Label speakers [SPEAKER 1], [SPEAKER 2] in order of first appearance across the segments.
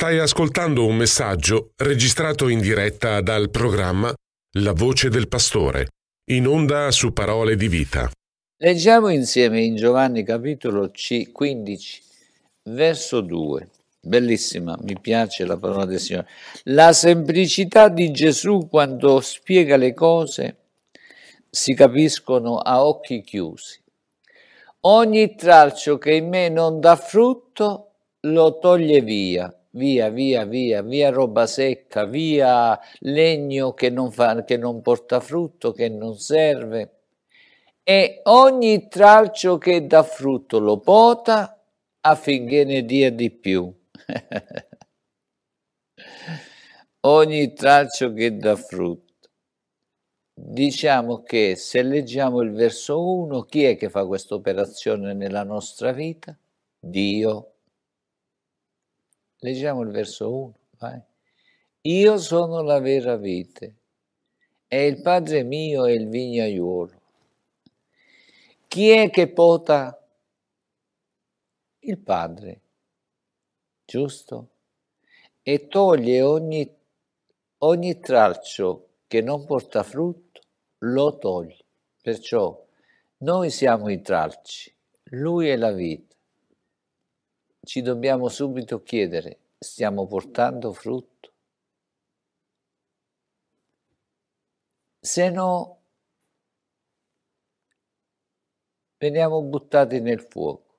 [SPEAKER 1] Stai ascoltando un messaggio registrato in diretta dal programma La voce del pastore, in onda su parole di vita. Leggiamo insieme in Giovanni capitolo C 15, verso 2. Bellissima, mi piace la parola del Signore. La semplicità di Gesù quando spiega le cose si capiscono a occhi chiusi. Ogni tralcio che in me non dà frutto lo toglie via via, via, via, via roba secca, via legno che non, fa, che non porta frutto, che non serve. E ogni tralcio che dà frutto lo pota affinché ne dia di più. ogni tralcio che dà frutto. Diciamo che se leggiamo il verso 1, chi è che fa questa operazione nella nostra vita? Dio. Leggiamo il verso 1. Vai. Io sono la vera vite e il Padre mio è il vignaiolo. Chi è che pota? Il Padre, giusto? E toglie ogni, ogni tralcio che non porta frutto, lo toglie. Perciò noi siamo i tralci, lui è la vita ci dobbiamo subito chiedere, stiamo portando frutto? Se no, veniamo buttati nel fuoco.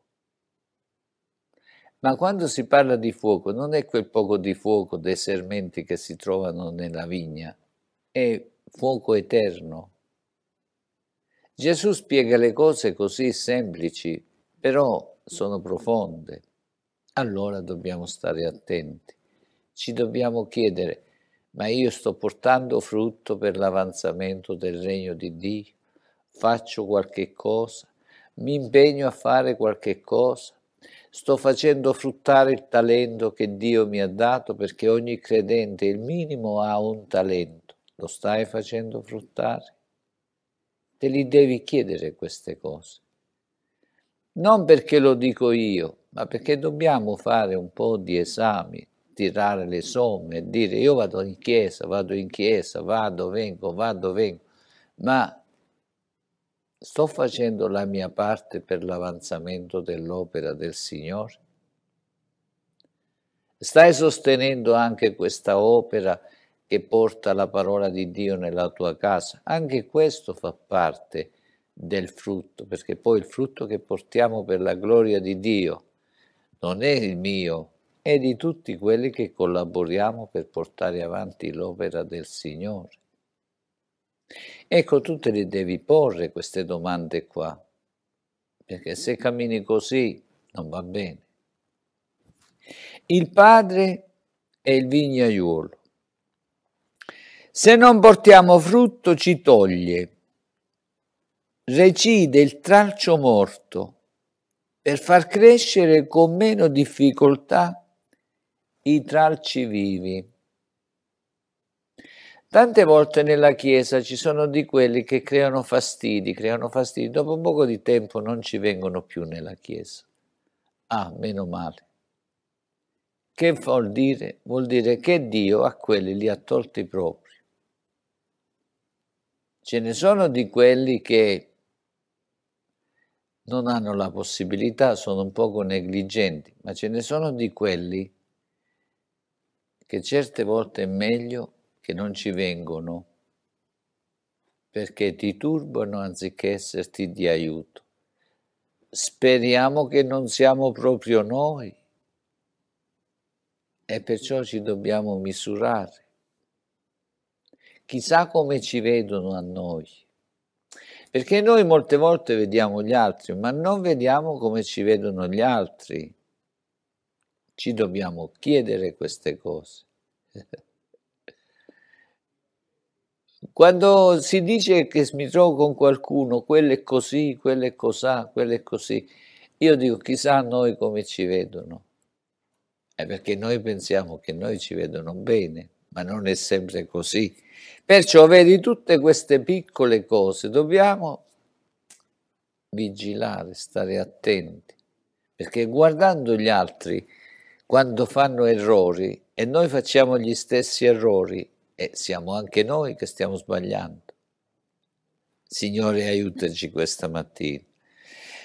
[SPEAKER 1] Ma quando si parla di fuoco, non è quel poco di fuoco dei sermenti che si trovano nella vigna, è fuoco eterno. Gesù spiega le cose così semplici, però sono profonde allora dobbiamo stare attenti. Ci dobbiamo chiedere, ma io sto portando frutto per l'avanzamento del regno di Dio? Faccio qualche cosa? Mi impegno a fare qualche cosa? Sto facendo fruttare il talento che Dio mi ha dato perché ogni credente, il minimo, ha un talento. Lo stai facendo fruttare? Te li devi chiedere queste cose. Non perché lo dico io, ma perché dobbiamo fare un po' di esami, tirare le somme, dire io vado in chiesa, vado in chiesa, vado, vengo, vado, vengo, ma sto facendo la mia parte per l'avanzamento dell'opera del Signore? Stai sostenendo anche questa opera che porta la parola di Dio nella tua casa? Anche questo fa parte del frutto, perché poi il frutto che portiamo per la gloria di Dio non è il mio, è di tutti quelli che collaboriamo per portare avanti l'opera del Signore. Ecco, tu te le devi porre queste domande qua, perché se cammini così non va bene. Il padre è il vignaiuolo. Se non portiamo frutto ci toglie, recide il tralcio morto per far crescere con meno difficoltà i tralci vivi. Tante volte nella Chiesa ci sono di quelli che creano fastidi, creano fastidi, dopo un poco di tempo non ci vengono più nella Chiesa. Ah, meno male. Che vuol dire? Vuol dire che Dio a quelli li ha tolti proprio. Ce ne sono di quelli che non hanno la possibilità, sono un poco negligenti, ma ce ne sono di quelli che certe volte è meglio che non ci vengono perché ti turbano anziché esserti di aiuto. Speriamo che non siamo proprio noi e perciò ci dobbiamo misurare. Chissà come ci vedono a noi. Perché noi molte volte vediamo gli altri, ma non vediamo come ci vedono gli altri. Ci dobbiamo chiedere queste cose. Quando si dice che mi trovo con qualcuno, quello è così, quello è cos'ha, quello è così, io dico chissà noi come ci vedono. È eh, perché noi pensiamo che noi ci vedono bene, ma non è sempre così. Perciò vedi tutte queste piccole cose, dobbiamo vigilare, stare attenti, perché guardando gli altri quando fanno errori e noi facciamo gli stessi errori e siamo anche noi che stiamo sbagliando. Signore, aiutaci questa mattina.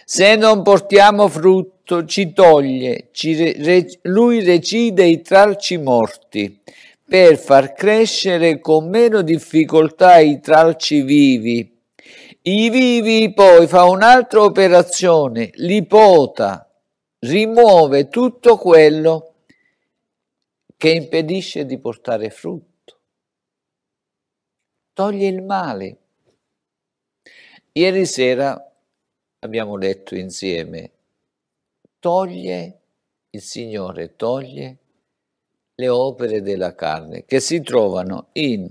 [SPEAKER 1] Se non portiamo frutto, ci toglie, ci re, lui recide i tralci morti per far crescere con meno difficoltà i tralci vivi. I vivi poi fa un'altra operazione, li pota, rimuove tutto quello che impedisce di portare frutto. Toglie il male. Ieri sera abbiamo letto insieme, toglie il Signore, toglie le opere della carne che si trovano in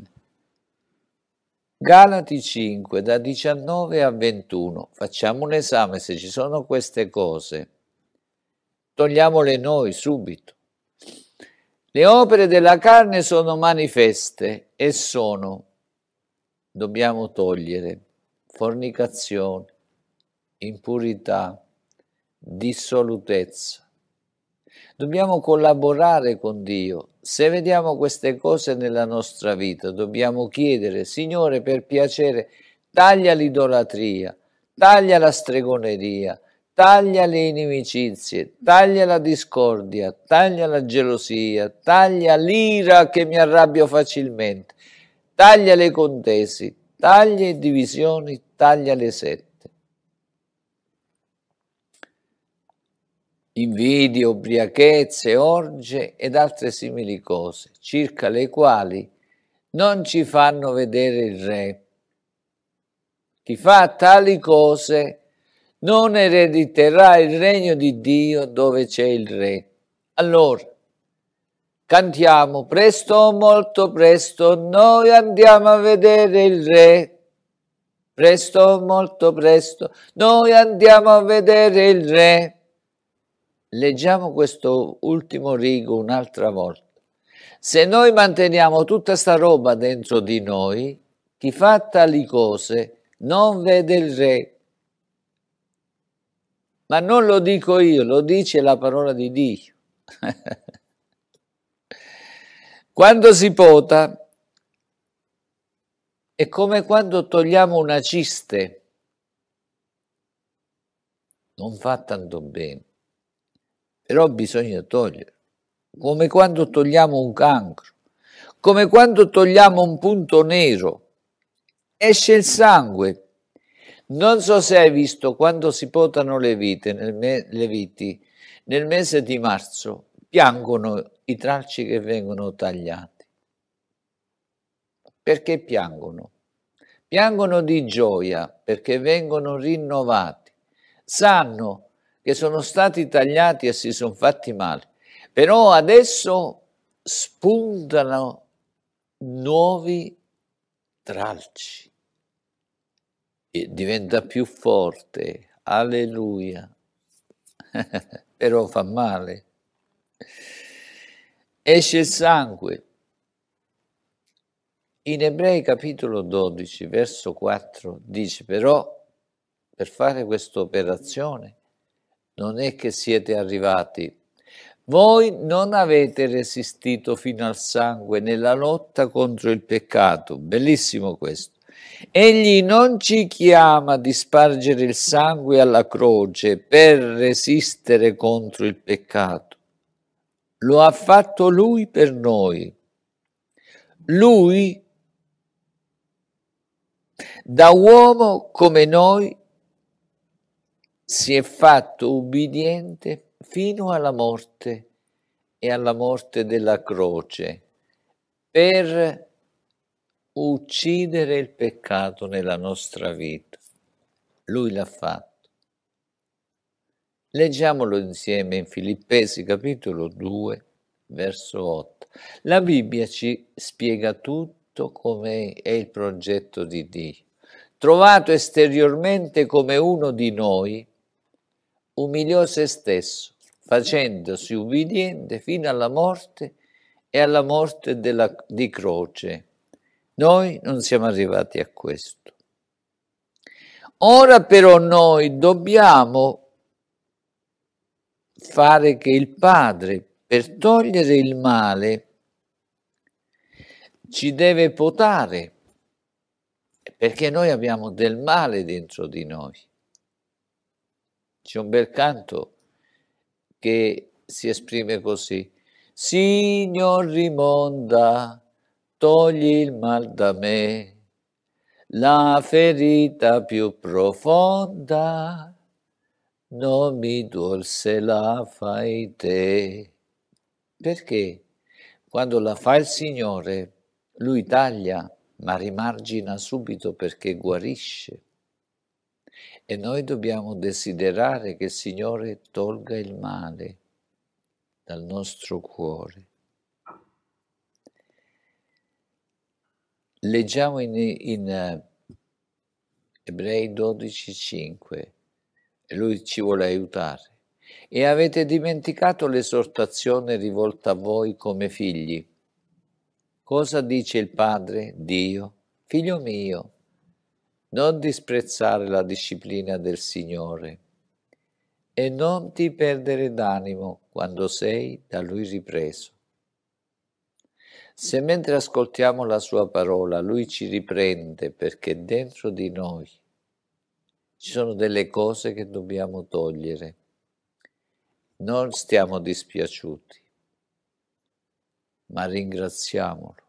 [SPEAKER 1] Galati 5 da 19 a 21. Facciamo un esame se ci sono queste cose. Togliamole noi subito. Le opere della carne sono manifeste e sono, dobbiamo togliere, fornicazione, impurità, dissolutezza, Dobbiamo collaborare con Dio. Se vediamo queste cose nella nostra vita, dobbiamo chiedere, Signore, per piacere, taglia l'idolatria, taglia la stregoneria, taglia le inimicizie, taglia la discordia, taglia la gelosia, taglia l'ira che mi arrabbio facilmente, taglia le contesi, taglia le divisioni, taglia le sette. invidie, ubriachezze, orge ed altre simili cose, circa le quali non ci fanno vedere il re. Chi fa tali cose non erediterà il regno di Dio dove c'è il re. Allora, cantiamo presto o molto presto, noi andiamo a vedere il re. Presto o molto presto, noi andiamo a vedere il re. Leggiamo questo ultimo rigo un'altra volta. Se noi manteniamo tutta sta roba dentro di noi, chi fa tali cose non vede il re. Ma non lo dico io, lo dice la parola di Dio. quando si pota è come quando togliamo una ciste. Non fa tanto bene però bisogna togliere, come quando togliamo un cancro, come quando togliamo un punto nero, esce il sangue. Non so se hai visto quando si potano le vite, me- le viti, nel mese di marzo piangono i tralci che vengono tagliati. Perché piangono? Piangono di gioia perché vengono rinnovati. Sanno che che sono stati tagliati e si sono fatti male, però adesso spuntano nuovi tralci e diventa più forte, alleluia, però fa male. Esce il sangue. In Ebrei capitolo 12, verso 4 dice però, per fare questa operazione, non è che siete arrivati. Voi non avete resistito fino al sangue nella lotta contro il peccato. Bellissimo questo. Egli non ci chiama di spargere il sangue alla croce per resistere contro il peccato. Lo ha fatto lui per noi. Lui, da uomo come noi, si è fatto ubbidiente fino alla morte e alla morte della croce per uccidere il peccato nella nostra vita. Lui l'ha fatto. Leggiamolo insieme in Filippesi capitolo 2, verso 8. La Bibbia ci spiega tutto come è il progetto di Dio. Trovato esteriormente come uno di noi, umiliò se stesso, facendosi ubbidiente fino alla morte e alla morte della, di croce. Noi non siamo arrivati a questo. Ora però noi dobbiamo fare che il Padre, per togliere il male, ci deve potare, perché noi abbiamo del male dentro di noi. C'è un bel canto che si esprime così. Signor rimonda, togli il mal da me, la ferita più profonda, non mi duol se la fai te. Perché quando la fa il Signore, Lui taglia, ma rimargina subito perché guarisce e noi dobbiamo desiderare che il Signore tolga il male dal nostro cuore. Leggiamo in, in eh, Ebrei 12:5 e lui ci vuole aiutare. E avete dimenticato l'esortazione rivolta a voi come figli. Cosa dice il Padre, Dio? Figlio mio, non disprezzare la disciplina del Signore e non ti perdere d'animo quando sei da Lui ripreso. Se mentre ascoltiamo la Sua parola Lui ci riprende perché dentro di noi ci sono delle cose che dobbiamo togliere, non stiamo dispiaciuti, ma ringraziamolo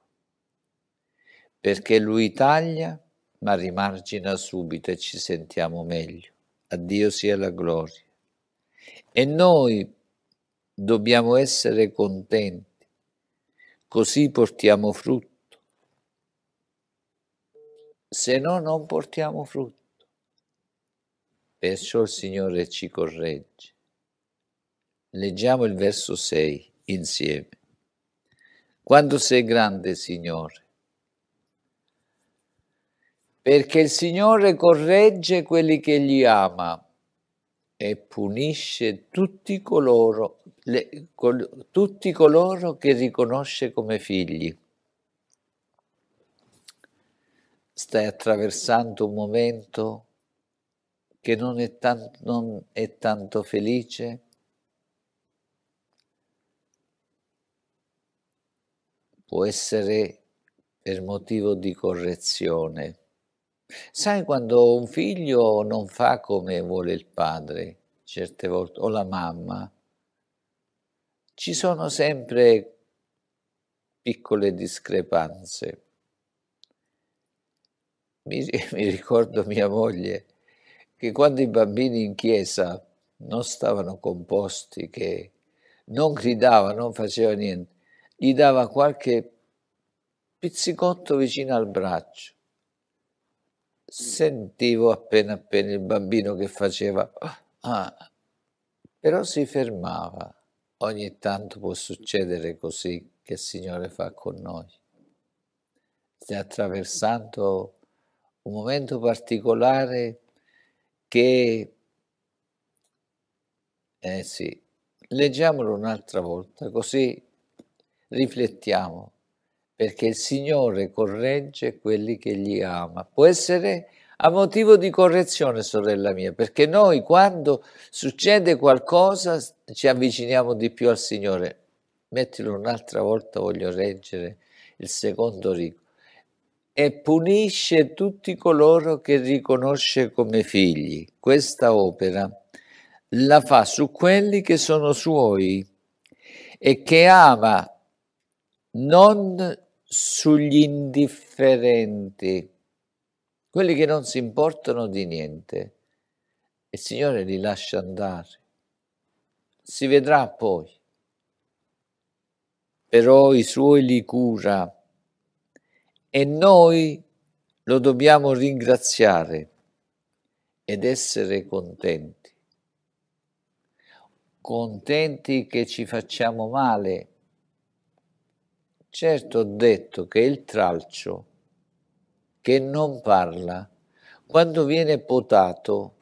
[SPEAKER 1] perché Lui taglia ma rimargina subito e ci sentiamo meglio. A Dio sia la gloria. E noi dobbiamo essere contenti, così portiamo frutto. Se no non portiamo frutto. Perciò il Signore ci corregge. Leggiamo il verso 6 insieme. Quando sei grande, Signore, perché il Signore corregge quelli che gli ama e punisce tutti coloro, le, col, tutti coloro che riconosce come figli. Stai attraversando un momento che non è, tan, non è tanto felice? Può essere per motivo di correzione Sai quando un figlio non fa come vuole il padre, certe volte, o la mamma, ci sono sempre piccole discrepanze. Mi, mi ricordo mia moglie che quando i bambini in chiesa non stavano composti, che non gridava, non faceva niente, gli dava qualche pizzicotto vicino al braccio sentivo appena appena il bambino che faceva, ah, ah, però si fermava. Ogni tanto può succedere così che il Signore fa con noi. Stai attraversando un momento particolare che, eh sì, leggiamolo un'altra volta, così riflettiamo perché il Signore corregge quelli che gli ama. Può essere a motivo di correzione, sorella mia, perché noi quando succede qualcosa ci avviciniamo di più al Signore. Mettilo un'altra volta, voglio leggere il secondo rigo. E punisce tutti coloro che riconosce come figli. Questa opera la fa su quelli che sono suoi e che ama non sugli indifferenti, quelli che non si importano di niente. Il Signore li lascia andare. Si vedrà poi. Però i suoi li cura e noi lo dobbiamo ringraziare ed essere contenti. Contenti che ci facciamo male Certo ho detto che il tralcio che non parla, quando viene potato,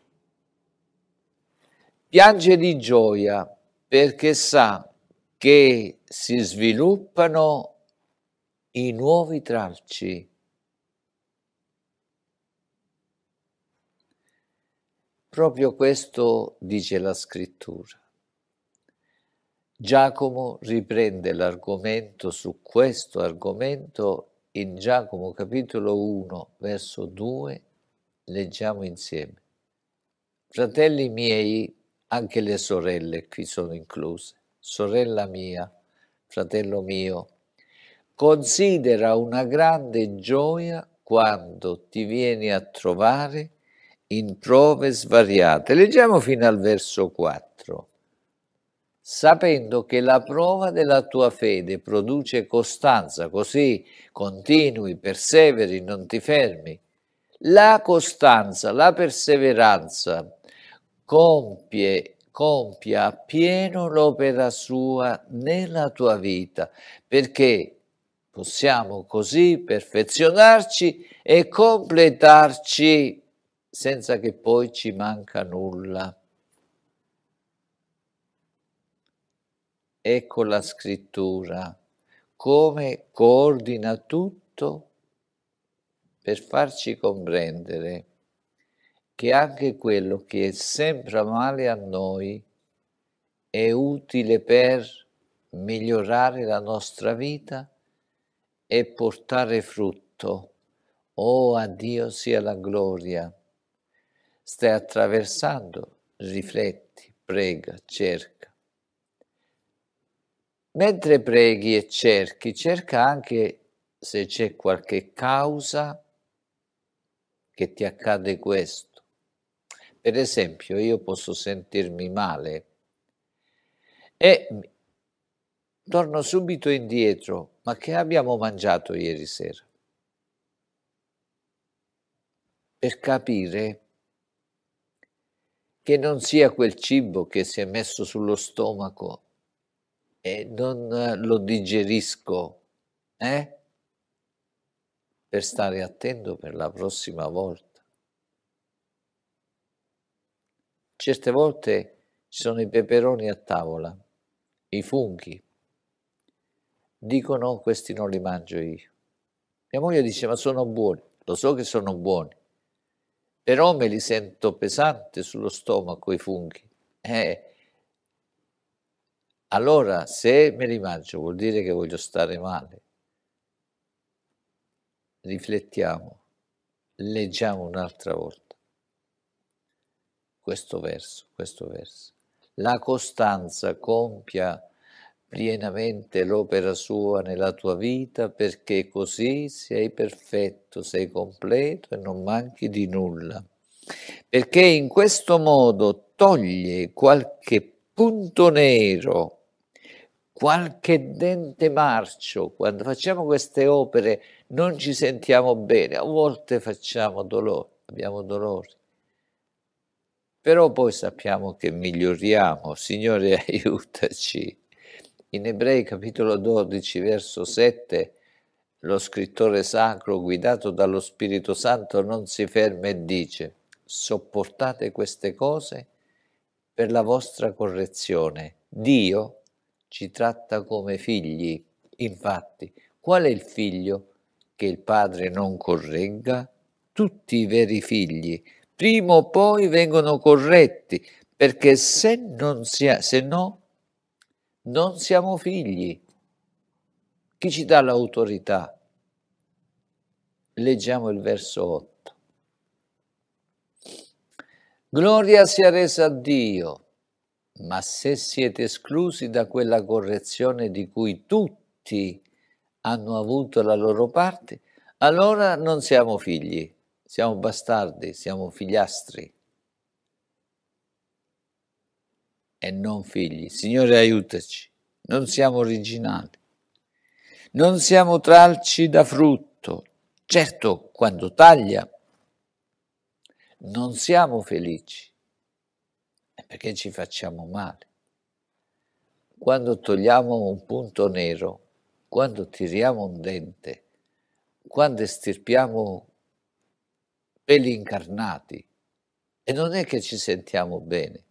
[SPEAKER 1] piange di gioia perché sa che si sviluppano i nuovi tralci. Proprio questo dice la scrittura. Giacomo riprende l'argomento su questo argomento in Giacomo capitolo 1 verso 2, leggiamo insieme. Fratelli miei, anche le sorelle qui sono incluse, sorella mia, fratello mio, considera una grande gioia quando ti vieni a trovare in prove svariate. Leggiamo fino al verso 4 sapendo che la prova della tua fede produce costanza, così continui, perseveri, non ti fermi. La costanza, la perseveranza compie, compia appieno l'opera sua nella tua vita, perché possiamo così perfezionarci e completarci senza che poi ci manca nulla. e con la scrittura, come coordina tutto per farci comprendere che anche quello che sembra male a noi è utile per migliorare la nostra vita e portare frutto. Oh, a Dio sia la gloria. Stai attraversando, rifletti, prega, cerca mentre preghi e cerchi, cerca anche se c'è qualche causa che ti accade questo. Per esempio, io posso sentirmi male e torno subito indietro, ma che abbiamo mangiato ieri sera? Per capire che non sia quel cibo che si è messo sullo stomaco e non eh, lo digerisco, eh? Per stare attento per la prossima volta. Certe volte ci sono i peperoni a tavola, i funghi. Dicono questi non li mangio io. Mia moglie dice ma sono buoni, lo so che sono buoni, però me li sento pesanti sullo stomaco i funghi. Eh, allora, se me li mangio vuol dire che voglio stare male. Riflettiamo, leggiamo un'altra volta questo verso, questo verso. La costanza compia pienamente l'opera sua nella tua vita perché così sei perfetto, sei completo e non manchi di nulla. Perché in questo modo toglie qualche punto nero qualche dente marcio, quando facciamo queste opere non ci sentiamo bene, a volte facciamo dolore, abbiamo dolore, però poi sappiamo che miglioriamo, Signore aiutaci. In Ebrei capitolo 12 verso 7 lo scrittore sacro guidato dallo Spirito Santo non si ferma e dice sopportate queste cose per la vostra correzione. Dio ci tratta come figli. Infatti, qual è il figlio che il padre non corregga? Tutti i veri figli, prima o poi, vengono corretti, perché se, non sia, se no non siamo figli. Chi ci dà l'autorità? Leggiamo il verso 8. Gloria sia resa a Dio ma se siete esclusi da quella correzione di cui tutti hanno avuto la loro parte, allora non siamo figli, siamo bastardi, siamo figliastri e non figli. Signore aiutaci, non siamo originali, non siamo tralci da frutto, certo quando taglia non siamo felici perché ci facciamo male. Quando togliamo un punto nero, quando tiriamo un dente, quando estirpiamo peli incarnati, e non è che ci sentiamo bene,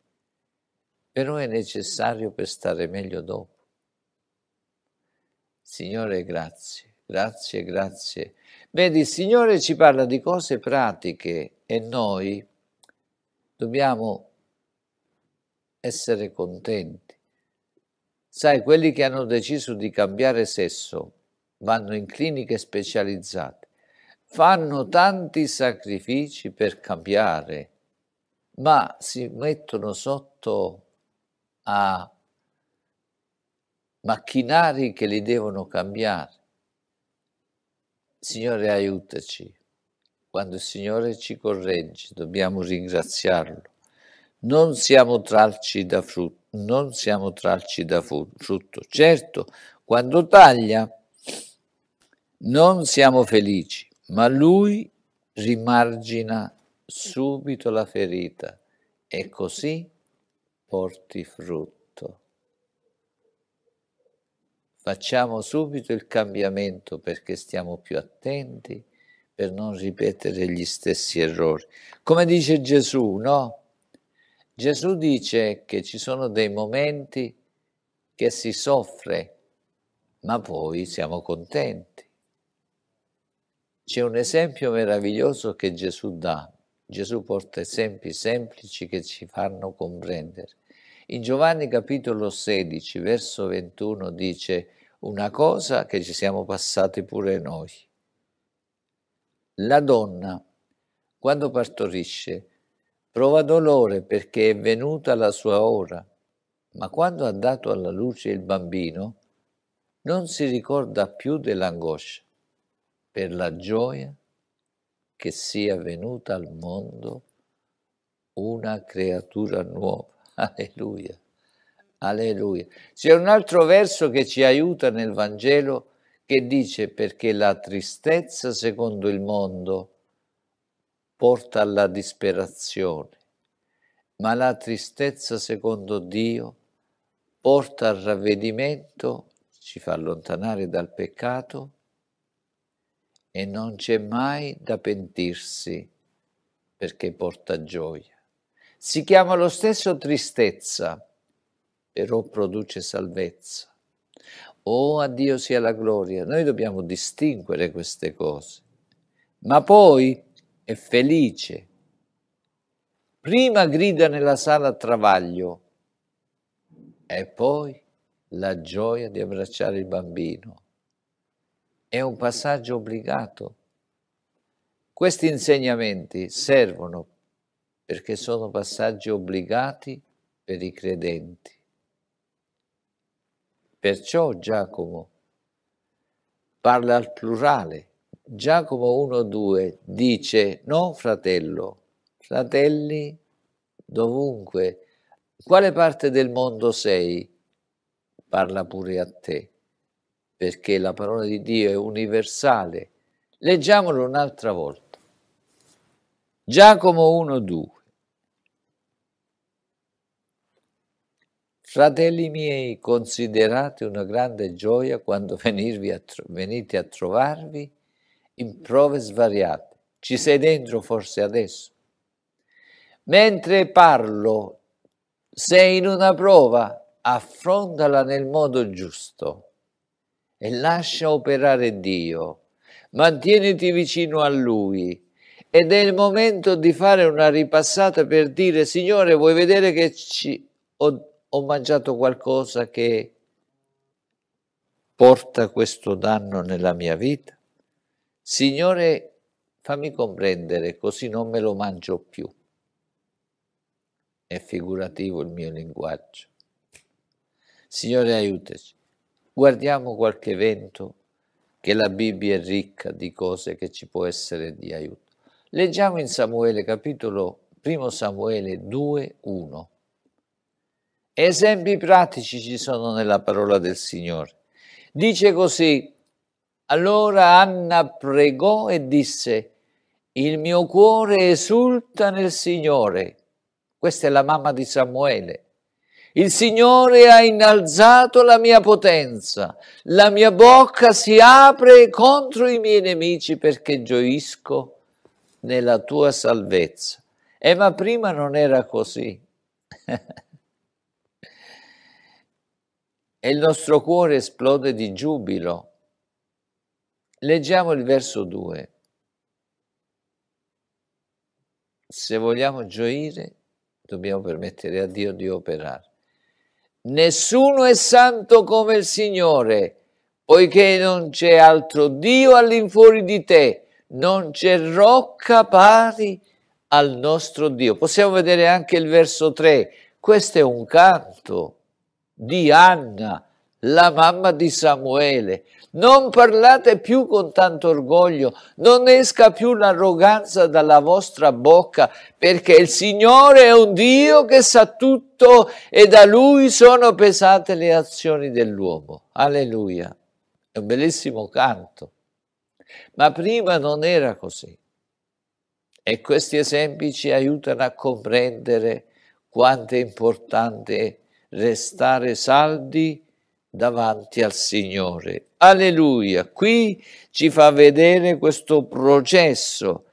[SPEAKER 1] però è necessario per stare meglio dopo. Signore, grazie, grazie, grazie. Vedi, il Signore ci parla di cose pratiche e noi dobbiamo essere contenti. Sai, quelli che hanno deciso di cambiare sesso vanno in cliniche specializzate, fanno tanti sacrifici per cambiare, ma si mettono sotto a macchinari che li devono cambiare. Signore, aiutaci. Quando il Signore ci corregge, dobbiamo ringraziarlo non siamo tralci da frutto, non siamo tralci da frutto. Certo, quando taglia non siamo felici, ma lui rimargina subito la ferita e così porti frutto. Facciamo subito il cambiamento perché stiamo più attenti per non ripetere gli stessi errori. Come dice Gesù, no? Gesù dice che ci sono dei momenti che si soffre, ma poi siamo contenti. C'è un esempio meraviglioso che Gesù dà. Gesù porta esempi semplici che ci fanno comprendere. In Giovanni capitolo 16, verso 21 dice una cosa che ci siamo passati pure noi. La donna, quando partorisce, Prova dolore perché è venuta la sua ora, ma quando ha dato alla luce il bambino, non si ricorda più dell'angoscia per la gioia che sia venuta al mondo una creatura nuova. Alleluia. Alleluia. C'è un altro verso che ci aiuta nel Vangelo che dice perché la tristezza secondo il mondo porta alla disperazione, ma la tristezza secondo Dio porta al ravvedimento, ci fa allontanare dal peccato e non c'è mai da pentirsi perché porta gioia. Si chiama lo stesso tristezza, però produce salvezza. Oh, a Dio sia la gloria. Noi dobbiamo distinguere queste cose. Ma poi e felice. Prima grida nella sala travaglio e poi la gioia di abbracciare il bambino. È un passaggio obbligato. Questi insegnamenti servono perché sono passaggi obbligati per i credenti. Perciò Giacomo parla al plurale Giacomo 1.2 dice, no fratello, fratelli dovunque, quale parte del mondo sei? Parla pure a te, perché la parola di Dio è universale. Leggiamolo un'altra volta. Giacomo 1.2. Fratelli miei, considerate una grande gioia quando venite a trovarvi in prove svariate. Ci sei dentro forse adesso? Mentre parlo, sei in una prova, affrontala nel modo giusto e lascia operare Dio. Mantieniti vicino a Lui ed è il momento di fare una ripassata per dire Signore vuoi vedere che ci, ho, ho mangiato qualcosa che porta questo danno nella mia vita? Signore, fammi comprendere, così non me lo mangio più. È figurativo il mio linguaggio. Signore, aiutaci. Guardiamo qualche evento che la Bibbia è ricca di cose che ci può essere di aiuto. Leggiamo in Samuele capitolo 1 Samuele 2, 1. Esempi pratici ci sono nella parola del Signore. Dice così, allora Anna pregò e disse, il mio cuore esulta nel Signore. Questa è la mamma di Samuele. Il Signore ha innalzato la mia potenza, la mia bocca si apre contro i miei nemici perché gioisco nella tua salvezza. Eh, ma prima non era così. e il nostro cuore esplode di giubilo Leggiamo il verso 2. Se vogliamo gioire, dobbiamo permettere a Dio di operare. Nessuno è santo come il Signore, poiché non c'è altro Dio all'infuori di te, non c'è rocca pari al nostro Dio. Possiamo vedere anche il verso 3. Questo è un canto di Anna, la mamma di Samuele. Non parlate più con tanto orgoglio, non esca più l'arroganza dalla vostra bocca, perché il Signore è un Dio che sa tutto e da Lui sono pesate le azioni dell'uomo. Alleluia. È un bellissimo canto. Ma prima non era così. E questi esempi ci aiutano a comprendere quanto è importante restare saldi davanti al Signore. Alleluia! Qui ci fa vedere questo processo.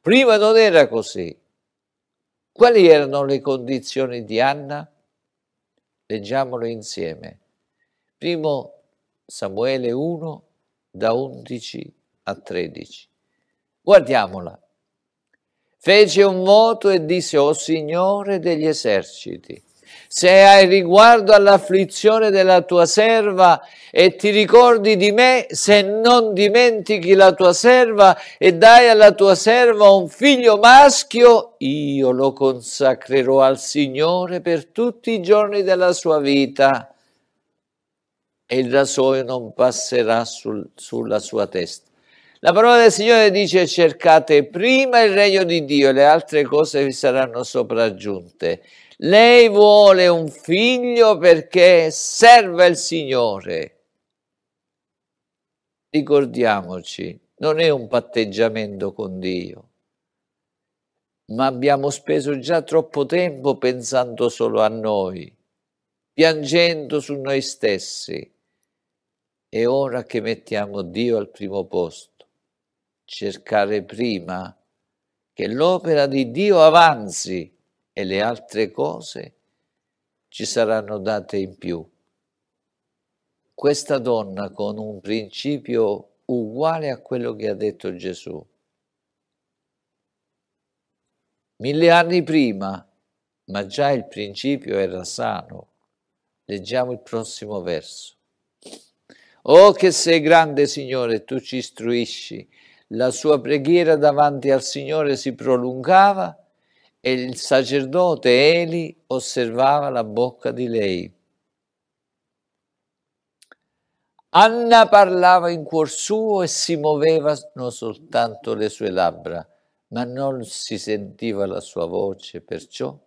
[SPEAKER 1] Prima non era così. Quali erano le condizioni di Anna? Leggiamolo insieme. Primo Samuele 1 da 11 a 13. Guardiamola. Fece un voto e disse, o Signore degli eserciti, se hai riguardo all'afflizione della tua serva e ti ricordi di me, se non dimentichi la tua serva e dai alla tua serva un figlio maschio, io lo consacrerò al Signore per tutti i giorni della sua vita e il rasoio non passerà sul, sulla sua testa. La parola del Signore dice cercate prima il regno di Dio e le altre cose vi saranno sopraggiunte. Lei vuole un figlio perché serva il Signore. Ricordiamoci, non è un patteggiamento con Dio, ma abbiamo speso già troppo tempo pensando solo a noi, piangendo su noi stessi. È ora che mettiamo Dio al primo posto, cercare prima che l'opera di Dio avanzi e le altre cose ci saranno date in più. Questa donna con un principio uguale a quello che ha detto Gesù. Mille anni prima, ma già il principio era sano. Leggiamo il prossimo verso. Oh che sei grande Signore, tu ci istruisci. La sua preghiera davanti al Signore si prolungava e il sacerdote Eli osservava la bocca di lei. Anna parlava in cuor suo e si muovevano soltanto le sue labbra, ma non si sentiva la sua voce, perciò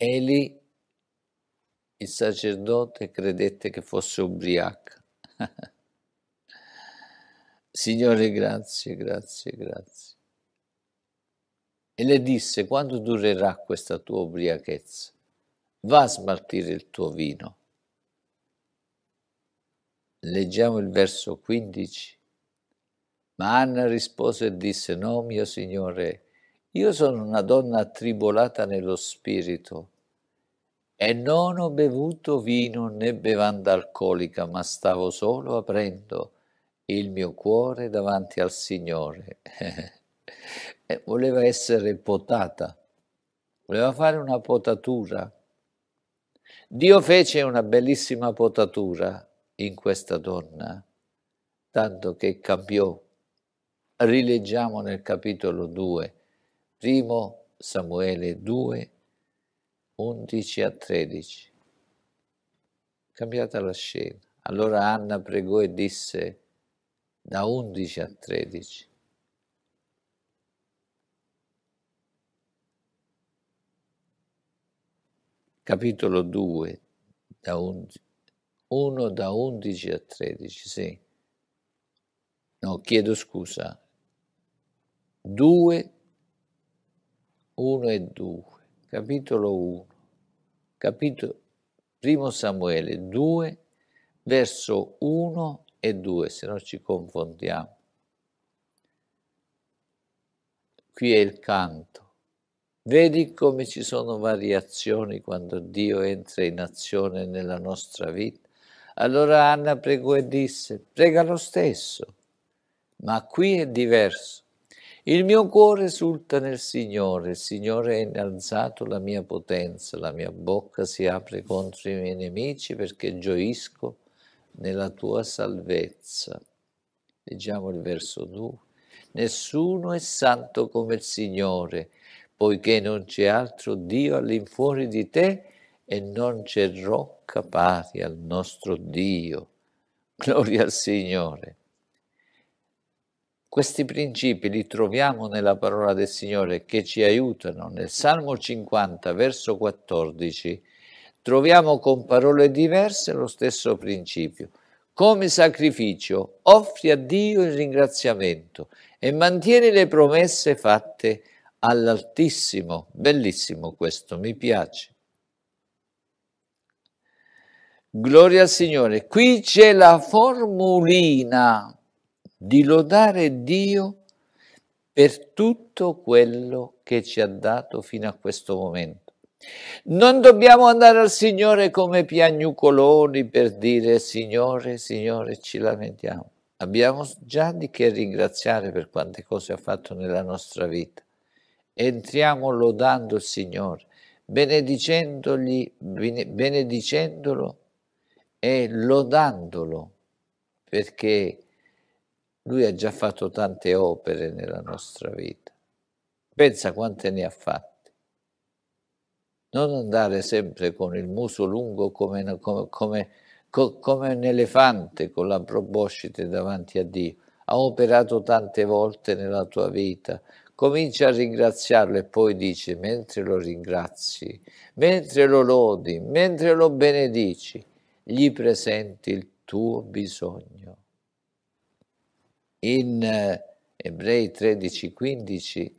[SPEAKER 1] Eli, il sacerdote, credette che fosse ubriaca. Signore, grazie, grazie, grazie. E le disse, quando durerà questa tua ubriachezza? Va a smaltire il tuo vino. Leggiamo il verso 15. Ma Anna rispose e disse, no, mio Signore, io sono una donna attribolata nello spirito e non ho bevuto vino né bevanda alcolica, ma stavo solo aprendo il mio cuore davanti al Signore. Eh, voleva essere potata, voleva fare una potatura. Dio fece una bellissima potatura in questa donna, tanto che cambiò. Rileggiamo nel capitolo 2, primo Samuele 2, 11 a 13. Cambiata la scena. Allora Anna pregò e disse, da 11 a 13. Capitolo 2, da 11, 1 da 11 a 13, sì. No, chiedo scusa. 2, 1 e 2, capitolo 1, capitolo, primo Samuele 2, verso 1 e 2, se no ci confondiamo. Qui è il canto. Vedi come ci sono variazioni quando Dio entra in azione nella nostra vita? Allora Anna pregò e disse, prega lo stesso, ma qui è diverso. Il mio cuore esulta nel Signore, il Signore ha innalzato la mia potenza, la mia bocca si apre contro i miei nemici perché gioisco nella tua salvezza. Leggiamo il verso 2. Nessuno è santo come il Signore, poiché non c'è altro Dio all'infuori di te e non c'è rocca pari al nostro Dio. Gloria al Signore. Questi principi li troviamo nella parola del Signore che ci aiutano nel Salmo 50, verso 14 troviamo con parole diverse lo stesso principio. Come sacrificio offri a Dio il ringraziamento e mantieni le promesse fatte all'Altissimo. Bellissimo questo, mi piace. Gloria al Signore. Qui c'è la formulina di lodare Dio per tutto quello che ci ha dato fino a questo momento. Non dobbiamo andare al Signore come piagnucoloni per dire Signore, Signore, ci lamentiamo. Abbiamo già di che ringraziare per quante cose ha fatto nella nostra vita. Entriamo lodando il Signore, benedicendogli, benedicendolo e lodandolo, perché lui ha già fatto tante opere nella nostra vita. Pensa quante ne ha fatte non andare sempre con il muso lungo come, come, come, come un elefante con la proboscite davanti a Dio. Ha operato tante volte nella tua vita, comincia a ringraziarlo e poi dice, mentre lo ringrazi, mentre lo lodi, mentre lo benedici, gli presenti il tuo bisogno. In eh, Ebrei 13, 15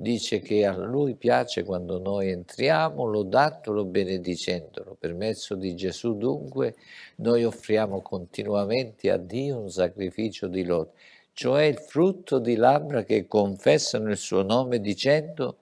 [SPEAKER 1] dice che a Lui piace quando noi entriamo, lodandolo, benedicendolo. Per mezzo di Gesù dunque noi offriamo continuamente a Dio un sacrificio di lode, cioè il frutto di labbra che confessano il suo nome dicendo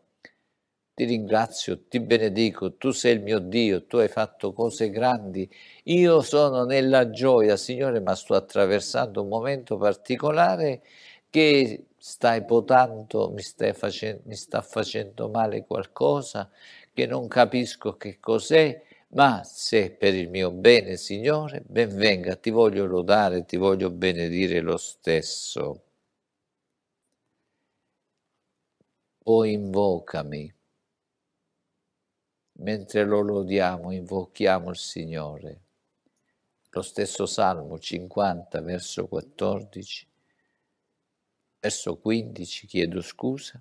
[SPEAKER 1] ti ringrazio, ti benedico, tu sei il mio Dio, tu hai fatto cose grandi, io sono nella gioia, Signore, ma sto attraversando un momento particolare che stai potando, mi, stai facendo, mi sta facendo male qualcosa che non capisco che cos'è, ma se per il mio bene, Signore, benvenga, ti voglio lodare, ti voglio benedire lo stesso. O invocami. Mentre lo lodiamo, invochiamo il Signore. Lo stesso Salmo 50, verso 14 Verso 15 chiedo scusa.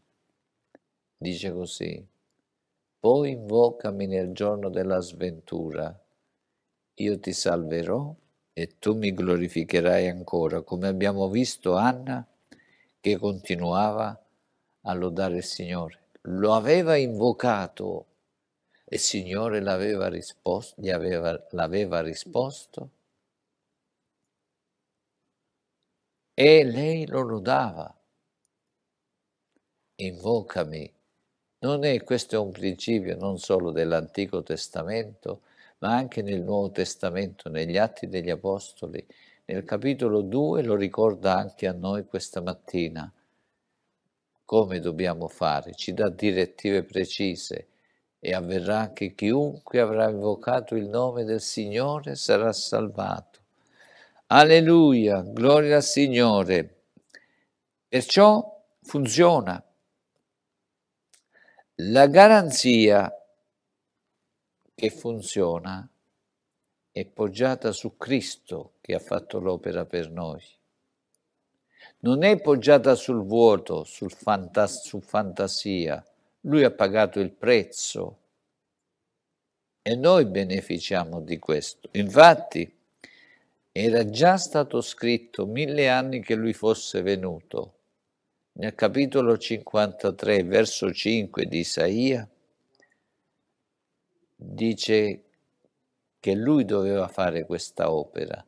[SPEAKER 1] Dice così, poi invocami nel giorno della sventura, io ti salverò e tu mi glorificherai ancora, come abbiamo visto Anna che continuava a lodare il Signore. Lo aveva invocato e il Signore aveva risposto, gli aveva, l'aveva risposto e lei lo lodava. Invocami. Non è questo un principio non solo dell'Antico Testamento, ma anche nel Nuovo Testamento, negli Atti degli Apostoli. Nel capitolo 2 lo ricorda anche a noi questa mattina. Come dobbiamo fare? Ci dà direttive precise e avverrà che chiunque avrà invocato il nome del Signore sarà salvato. Alleluia, gloria al Signore. Perciò funziona. La garanzia che funziona è poggiata su Cristo che ha fatto l'opera per noi. Non è poggiata sul vuoto, sul fantas- su fantasia. Lui ha pagato il prezzo e noi beneficiamo di questo. Infatti, era già stato scritto mille anni che lui fosse venuto. Nel capitolo 53, verso 5 di Isaia, dice che lui doveva fare questa opera.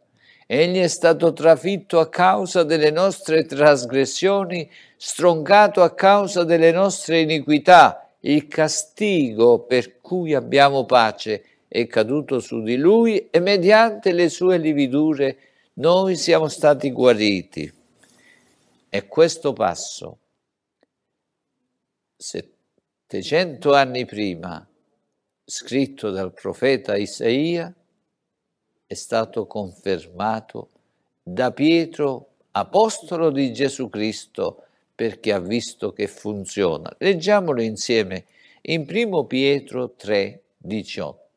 [SPEAKER 1] Egli è stato trafitto a causa delle nostre trasgressioni, stroncato a causa delle nostre iniquità. Il castigo per cui abbiamo pace è caduto su di lui e mediante le sue lividure noi siamo stati guariti. E questo passo, 700 anni prima, scritto dal profeta Isaia, è stato confermato da Pietro, apostolo di Gesù Cristo, perché ha visto che funziona. Leggiamolo insieme in 1 Pietro 3, 18.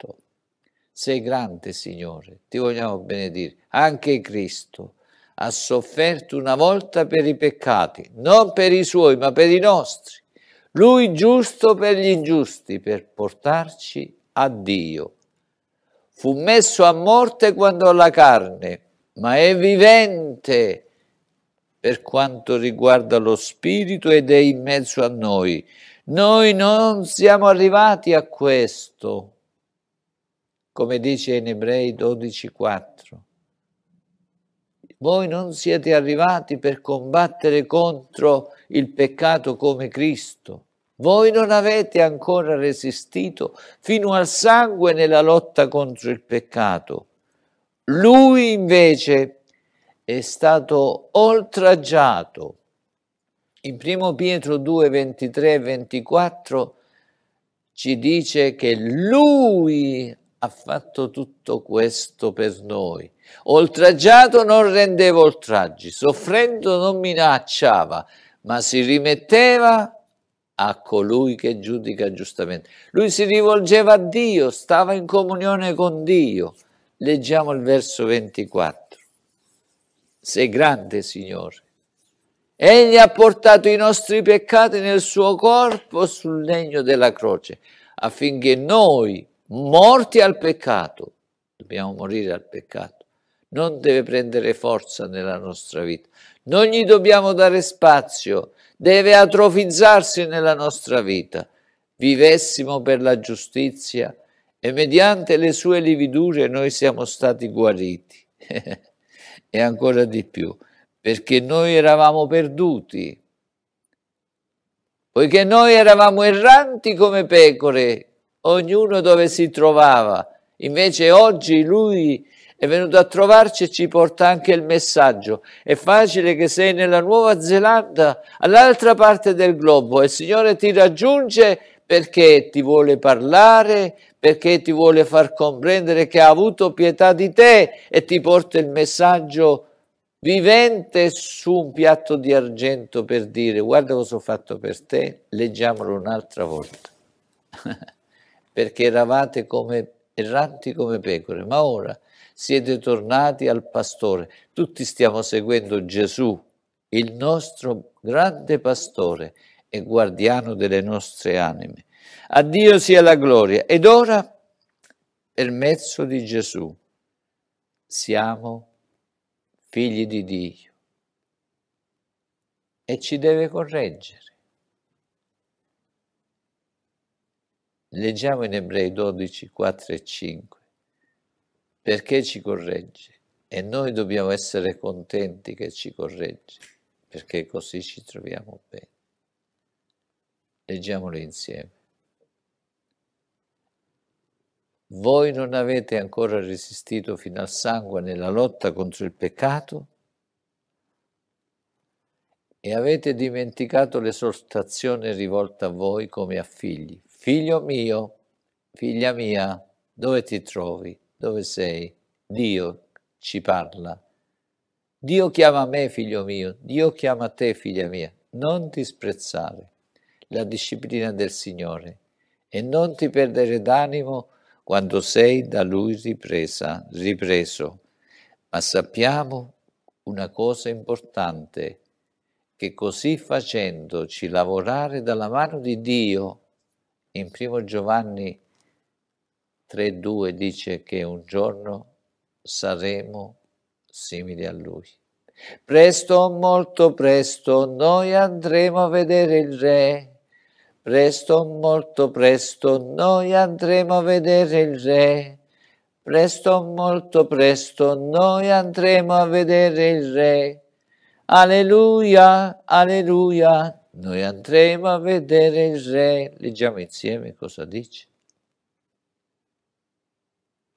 [SPEAKER 1] Sei grande, Signore, ti vogliamo benedire. Anche Cristo ha sofferto una volta per i peccati, non per i suoi, ma per i nostri. Lui giusto per gli ingiusti, per portarci a Dio. Fu messo a morte quando alla carne, ma è vivente per quanto riguarda lo spirito ed è in mezzo a noi. Noi non siamo arrivati a questo, come dice in Ebrei 12,4. Voi non siete arrivati per combattere contro il peccato come Cristo. Voi non avete ancora resistito fino al sangue nella lotta contro il peccato. Lui invece è stato oltraggiato. In 1 Pietro 2, 23 e 24 ci dice che lui ha fatto tutto questo per noi. Oltraggiato non rendeva oltraggi, soffrendo non minacciava, ma si rimetteva a colui che giudica giustamente. Lui si rivolgeva a Dio, stava in comunione con Dio. Leggiamo il verso 24. Sei grande, Signore. Egli ha portato i nostri peccati nel suo corpo sul legno della croce, affinché noi, morti al peccato, dobbiamo morire al peccato, non deve prendere forza nella nostra vita, non gli dobbiamo dare spazio, deve atrofizzarsi nella nostra vita. Vivessimo per la giustizia e mediante le sue lividure noi siamo stati guariti. e ancora di più, perché noi eravamo perduti, poiché noi eravamo erranti come pecore, ognuno dove si trovava. Invece oggi lui è venuto a trovarci e ci porta anche il messaggio. È facile che sei nella Nuova Zelanda, all'altra parte del globo, e il Signore ti raggiunge perché ti vuole parlare, perché ti vuole far comprendere che ha avuto pietà di te e ti porta il messaggio vivente su un piatto di argento per dire guarda cosa ho fatto per te, leggiamolo un'altra volta. perché eravate come, erranti come pecore, ma ora siete tornati al pastore. Tutti stiamo seguendo Gesù, il nostro grande pastore e guardiano delle nostre anime. A Dio sia la gloria. Ed ora, per mezzo di Gesù, siamo figli di Dio e ci deve correggere. Leggiamo in Ebrei 12, 4 e 5, perché ci corregge e noi dobbiamo essere contenti che ci corregge, perché così ci troviamo bene. Leggiamolo insieme. Voi non avete ancora resistito fino al sangue nella lotta contro il peccato? e avete dimenticato l'esortazione rivolta a voi come a figli. Figlio mio, figlia mia, dove ti trovi? Dove sei? Dio ci parla. Dio chiama me, figlio mio, Dio chiama te, figlia mia. Non disprezzare la disciplina del Signore e non ti perdere d'animo quando sei da Lui ripresa, ripreso. Ma sappiamo una cosa importante, che così facendoci lavorare dalla mano di Dio in 1 Giovanni 3.2 dice che un giorno saremo simili a lui. Presto, molto presto, noi andremo a vedere il Re. Presto, molto presto, noi andremo a vedere il Re. Presto, molto presto, noi andremo a vedere il Re. Alleluia, alleluia, noi andremo a vedere il re. Leggiamo insieme cosa dice.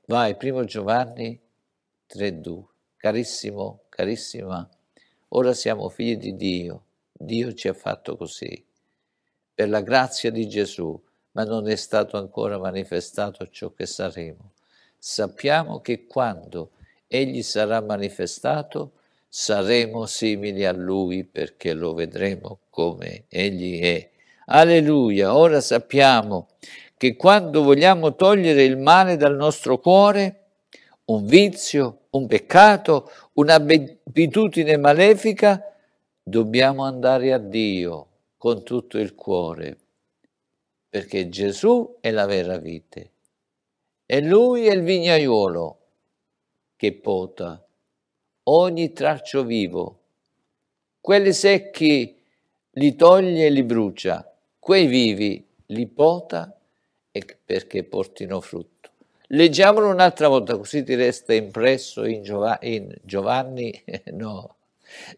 [SPEAKER 1] Vai, primo Giovanni 3.2. Carissimo, carissima, ora siamo figli di Dio. Dio ci ha fatto così. Per la grazia di Gesù, ma non è stato ancora manifestato ciò che saremo. Sappiamo che quando Egli sarà manifestato, saremo simili a Lui perché lo vedremo come Egli è. Alleluia, ora sappiamo che quando vogliamo togliere il male dal nostro cuore, un vizio, un peccato, un'abitudine malefica, dobbiamo andare a Dio con tutto il cuore, perché Gesù è la vera vite e Lui è il vignaiuolo che pota ogni traccio vivo. Quelli secchi li toglie e li brucia, quei vivi li pota perché portino frutto. Leggiamolo un'altra volta, così ti resta impresso in, Giov- in Giovanni, no,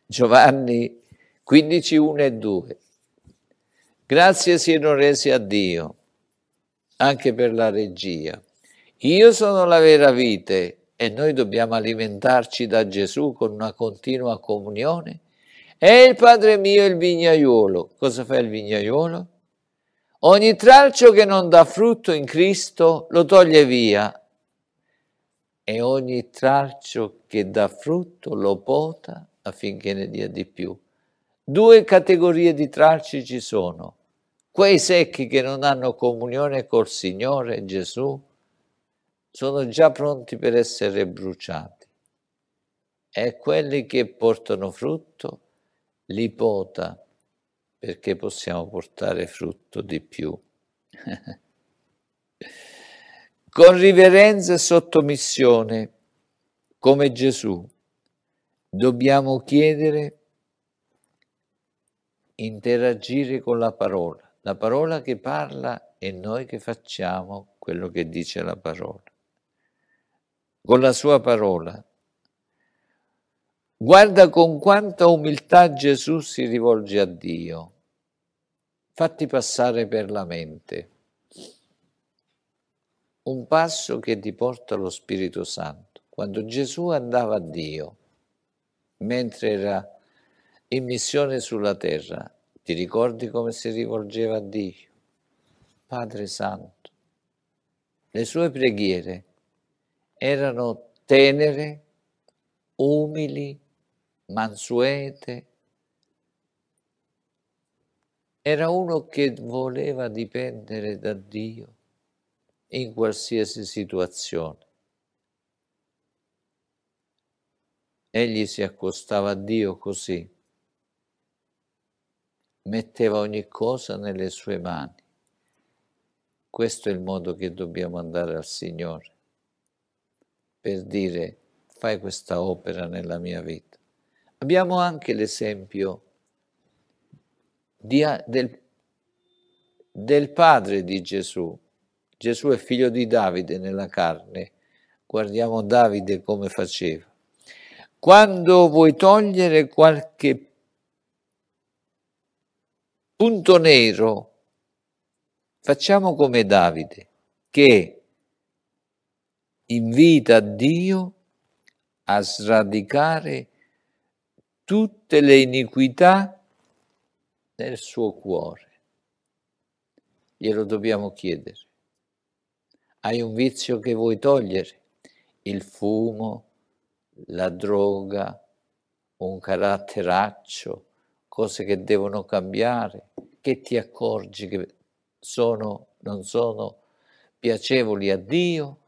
[SPEAKER 1] Giovanni 15, 1 e 2. Grazie siano resi a Dio, anche per la regia. Io sono la vera vite, e noi dobbiamo alimentarci da Gesù con una continua comunione. E il Padre mio il vignaiuolo. Cosa fa il vignaiuolo? Ogni tralcio che non dà frutto in Cristo lo toglie via e ogni tralcio che dà frutto lo pota affinché ne dia di più. Due categorie di tralci ci sono. Quei secchi che non hanno comunione col Signore Gesù sono già pronti per essere bruciati. E quelli che portano frutto li pota perché possiamo portare frutto di più. Con riverenza e sottomissione, come Gesù, dobbiamo chiedere, interagire con la parola, la parola che parla e noi che facciamo quello che dice la parola con la sua parola. Guarda con quanta umiltà Gesù si rivolge a Dio. Fatti passare per la mente. Un passo che ti porta lo Spirito Santo. Quando Gesù andava a Dio, mentre era in missione sulla terra, ti ricordi come si rivolgeva a Dio? Padre Santo. Le sue preghiere erano tenere, umili, mansuete. Era uno che voleva dipendere da Dio in qualsiasi situazione. Egli si accostava a Dio così, metteva ogni cosa nelle sue mani. Questo è il modo che dobbiamo andare al Signore per dire fai questa opera nella mia vita. Abbiamo anche l'esempio di, del, del padre di Gesù. Gesù è figlio di Davide nella carne. Guardiamo Davide come faceva. Quando vuoi togliere qualche punto nero, facciamo come Davide, che invita Dio a sradicare tutte le iniquità nel suo cuore. Glielo dobbiamo chiedere. Hai un vizio che vuoi togliere? Il fumo, la droga, un caratteraccio, cose che devono cambiare, che ti accorgi che sono, non sono piacevoli a Dio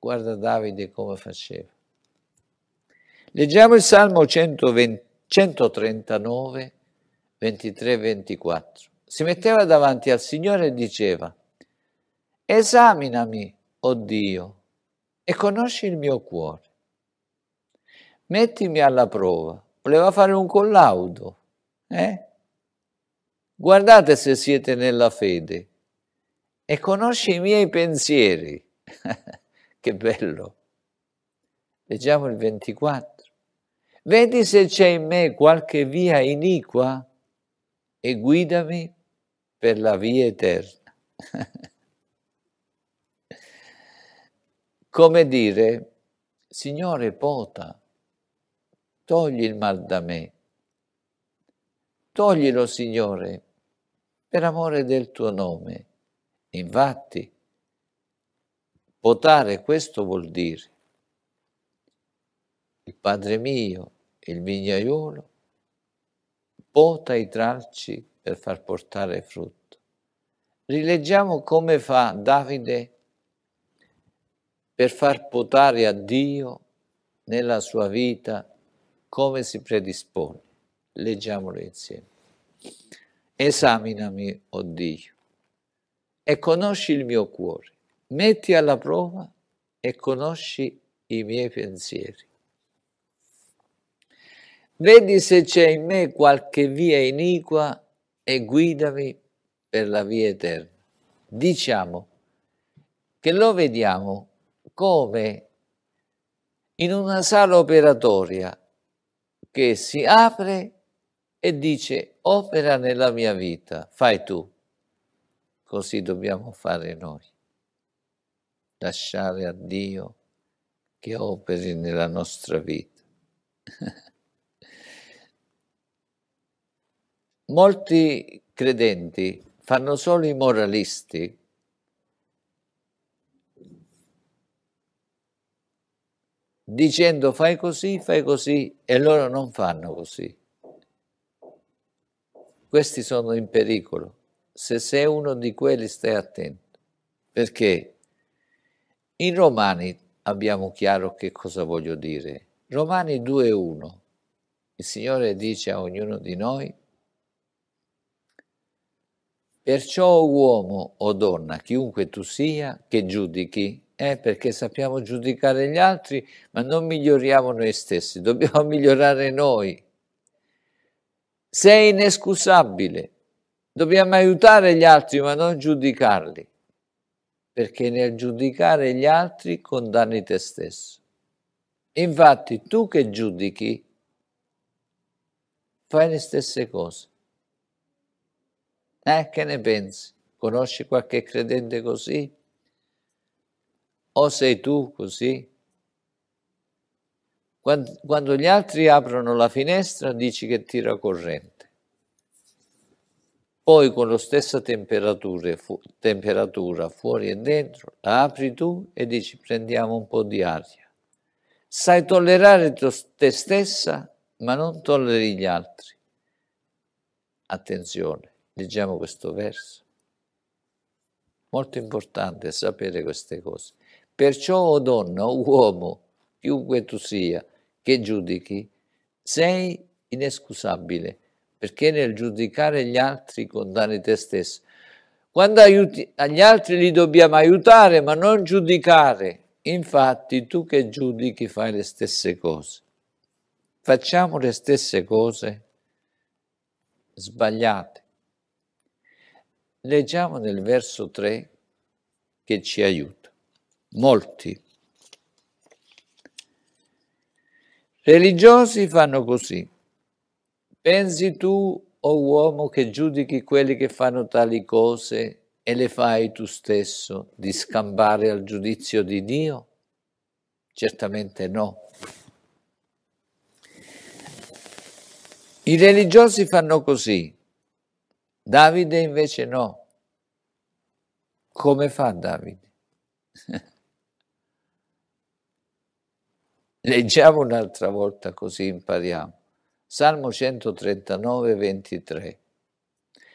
[SPEAKER 1] Guarda Davide come faceva. Leggiamo il Salmo 120, 139, 23 24. Si metteva davanti al Signore e diceva, esaminami, o oh Dio, e conosci il mio cuore. Mettimi alla prova. Voleva fare un collaudo. Eh? Guardate se siete nella fede e conosci i miei pensieri. Che bello. Leggiamo il 24. Vedi se c'è in me qualche via iniqua e guidami per la via eterna. Come dire, Signore pota, togli il mal da me. Toglilo, Signore, per amore del tuo nome. Infatti, Votare questo vuol dire il Padre mio, il vignaiolo, pota i tralci per far portare frutto. Rileggiamo come fa Davide per far potare a Dio nella sua vita, come si predispone. Leggiamolo insieme. Esaminami, o oh Dio, e conosci il mio cuore metti alla prova e conosci i miei pensieri. Vedi se c'è in me qualche via iniqua e guidami per la via eterna. Diciamo che lo vediamo come in una sala operatoria che si apre e dice opera nella mia vita, fai tu. Così dobbiamo fare noi lasciare a Dio che operi nella nostra vita. Molti credenti fanno solo i moralisti dicendo fai così, fai così e loro non fanno così. Questi sono in pericolo. Se sei uno di quelli stai attento, perché in Romani abbiamo chiaro che cosa voglio dire. Romani 2.1. Il Signore dice a ognuno di noi, perciò uomo o donna, chiunque tu sia, che giudichi, eh, perché sappiamo giudicare gli altri, ma non miglioriamo noi stessi, dobbiamo migliorare noi. Sei inescusabile, dobbiamo aiutare gli altri, ma non giudicarli perché nel giudicare gli altri condanni te stesso. Infatti tu che giudichi fai le stesse cose. Eh, che ne pensi? Conosci qualche credente così? O sei tu così? Quando, quando gli altri aprono la finestra dici che tira corrente. Poi con la stessa temperatura, fu temperatura fuori e dentro, la apri tu e dici prendiamo un po' di aria. Sai tollerare te stessa, ma non tolleri gli altri. Attenzione, leggiamo questo verso. Molto importante sapere queste cose. Perciò, o donna, o uomo, chiunque tu sia, che giudichi, sei inescusabile perché nel giudicare gli altri condanni te stesso. Quando aiuti agli altri li dobbiamo aiutare, ma non giudicare. Infatti tu che giudichi fai le stesse cose. Facciamo le stesse cose sbagliate. Leggiamo nel verso 3 che ci aiuta. Molti religiosi fanno così Pensi tu, o oh uomo, che giudichi quelli che fanno tali cose e le fai tu stesso di scambare al giudizio di Dio? Certamente no. I religiosi fanno così, Davide invece no. Come fa Davide? Leggiamo un'altra volta così impariamo. Salmo 139, 23.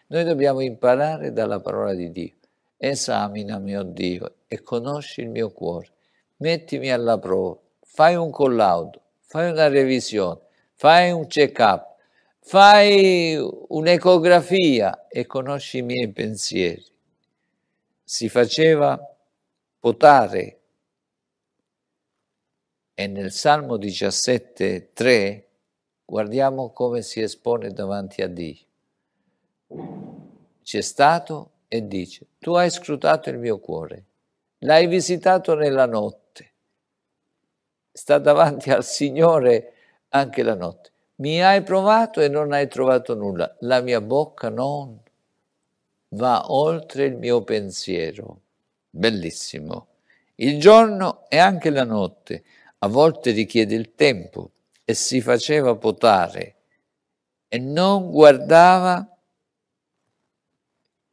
[SPEAKER 1] Noi dobbiamo imparare dalla parola di Dio. Esamina, mio Dio, e conosci il mio cuore. Mettimi alla prova. Fai un collaudo, fai una revisione, fai un check-up, fai un'ecografia e conosci i miei pensieri. Si faceva potare e nel Salmo 17, 3 guardiamo come si espone davanti a Dio. C'è stato e dice, tu hai scrutato il mio cuore, l'hai visitato nella notte, sta davanti al Signore anche la notte. Mi hai provato e non hai trovato nulla, la mia bocca non va oltre il mio pensiero. Bellissimo. Il giorno e anche la notte a volte richiede il tempo, e si faceva potare e non guardava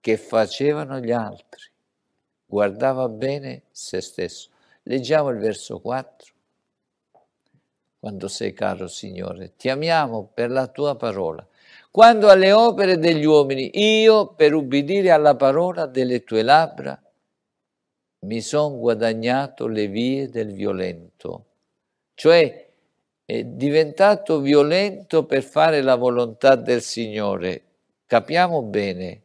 [SPEAKER 1] che facevano gli altri, guardava bene se stesso. Leggiamo il verso 4. Quando sei caro Signore, ti amiamo per la tua parola. Quando alle opere degli uomini, io per ubbidire alla parola delle tue labbra, mi sono guadagnato le vie del violento. Cioè è diventato violento per fare la volontà del Signore. Capiamo bene.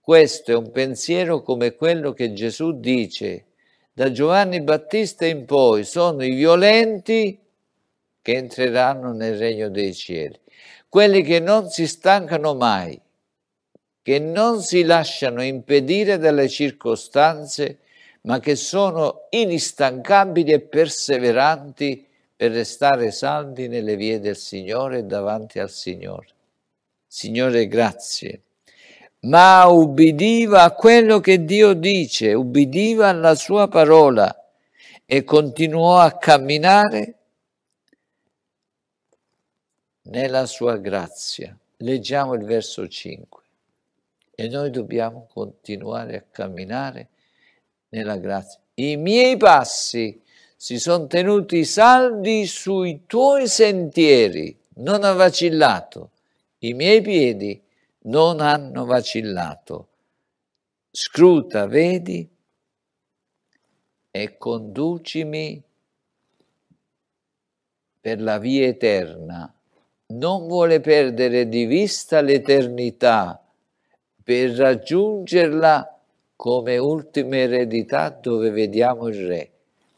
[SPEAKER 1] Questo è un pensiero come quello che Gesù dice. Da Giovanni Battista in poi sono i violenti che entreranno nel regno dei cieli, quelli che non si stancano mai, che non si lasciano impedire dalle circostanze ma che sono instancabili e perseveranti per restare saldi nelle vie del Signore e davanti al Signore. Signore, grazie. Ma ubbidiva a quello che Dio dice, ubbidiva alla sua parola e continuò a camminare nella sua grazia. Leggiamo il verso 5. E noi dobbiamo continuare a camminare nella grazia. I miei passi si sono tenuti saldi sui tuoi sentieri, non ha vacillato. I miei piedi non hanno vacillato. Scruta, vedi, e conducimi per la via eterna. Non vuole perdere di vista l'eternità per raggiungerla come ultima eredità dove vediamo il Re.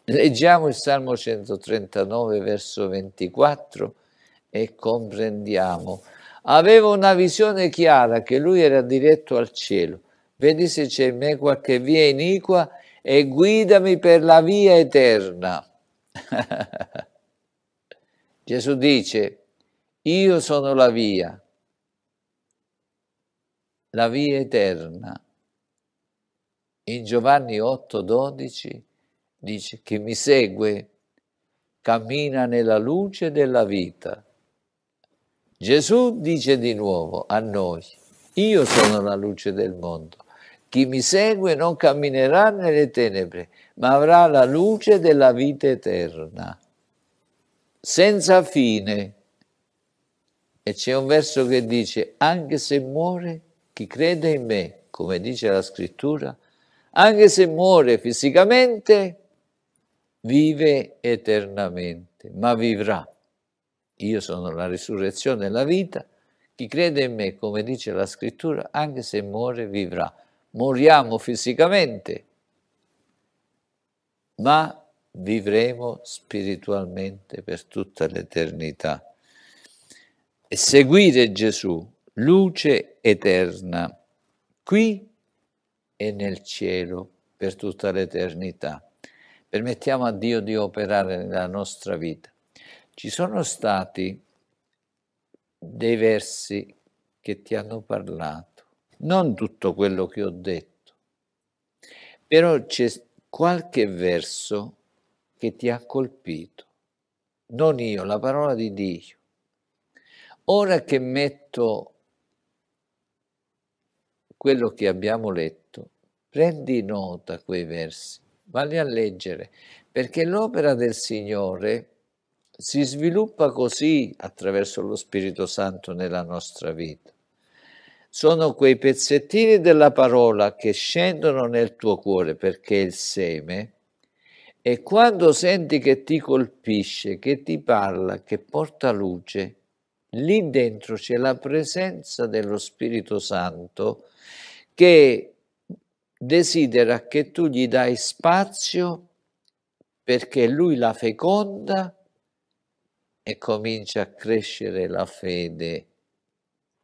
[SPEAKER 1] Leggiamo il Salmo 139, verso 24 e comprendiamo. Avevo una visione chiara che lui era diretto al cielo. Vedi se c'è in me qualche via iniqua e guidami per la via eterna. Gesù dice, io sono la via, la via eterna. In Giovanni 8:12 dice chi mi segue, cammina nella luce della vita. Gesù dice di nuovo a noi, io sono la luce del mondo. Chi mi segue non camminerà nelle tenebre, ma avrà la luce della vita eterna, senza fine. E c'è un verso che dice, anche se muore, chi crede in me, come dice la scrittura, anche se muore fisicamente, vive eternamente, ma vivrà. Io sono la risurrezione e la vita. Chi crede in me, come dice la scrittura, anche se muore, vivrà. Moriamo fisicamente, ma vivremo spiritualmente per tutta l'eternità. E seguire Gesù, luce eterna. Qui e nel cielo per tutta l'eternità. Permettiamo a Dio di operare nella nostra vita. Ci sono stati dei versi che ti hanno parlato, non tutto quello che ho detto, però c'è qualche verso che ti ha colpito, non io, la parola di Dio. Ora che metto quello che abbiamo letto, Prendi nota quei versi, valli a leggere, perché l'opera del Signore si sviluppa così attraverso lo Spirito Santo nella nostra vita. Sono quei pezzettini della parola che scendono nel tuo cuore perché è il seme e quando senti che ti colpisce, che ti parla, che porta luce, lì dentro c'è la presenza dello Spirito Santo che desidera che tu gli dai spazio perché lui la feconda e comincia a crescere la fede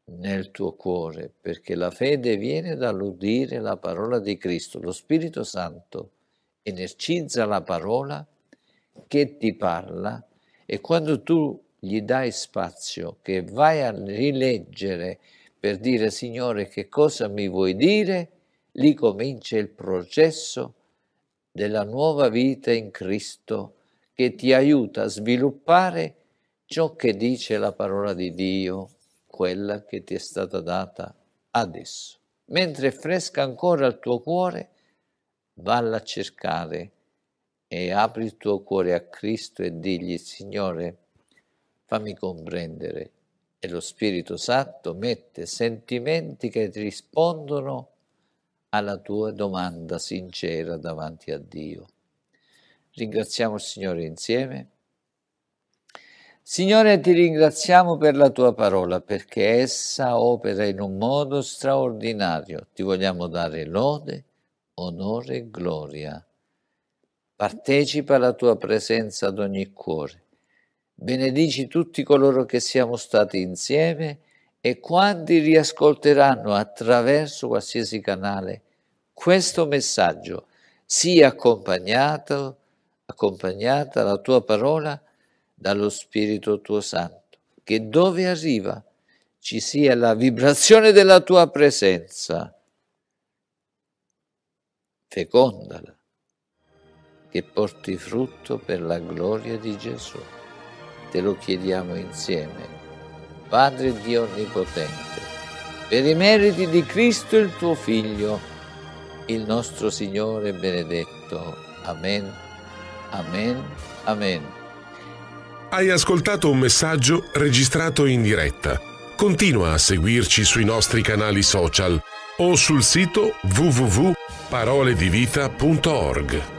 [SPEAKER 1] nel tuo cuore, perché la fede viene dall'udire la parola di Cristo. Lo Spirito Santo energizza la parola che ti parla e quando tu gli dai spazio, che vai a rileggere per dire Signore che cosa mi vuoi dire, lì comincia il processo della nuova vita in Cristo che ti aiuta a sviluppare ciò che dice la parola di Dio, quella che ti è stata data adesso. Mentre è fresca ancora il tuo cuore, valla a cercare e apri il tuo cuore a Cristo e digli, Signore, fammi comprendere. E lo Spirito Santo mette sentimenti che ti rispondono alla tua domanda sincera davanti a Dio. Ringraziamo il Signore insieme. Signore, ti ringraziamo per la tua parola, perché essa opera in un modo straordinario. Ti vogliamo dare lode, onore e gloria. Partecipa alla tua presenza ad ogni cuore. Benedici tutti coloro che siamo stati insieme e quanti riascolteranno attraverso qualsiasi canale questo messaggio, sia accompagnato, accompagnata la tua parola dallo Spirito tuo Santo, che dove arriva ci sia la vibrazione della tua presenza. Fecondala, che porti frutto per la gloria di Gesù. Te lo chiediamo insieme, Padre Dio Onnipotente, per i meriti di Cristo il tuo Figlio il nostro Signore benedetto. Amen. Amen. Amen. Hai ascoltato un messaggio registrato in diretta. Continua a seguirci sui nostri canali social o sul sito www.paroledivita.org.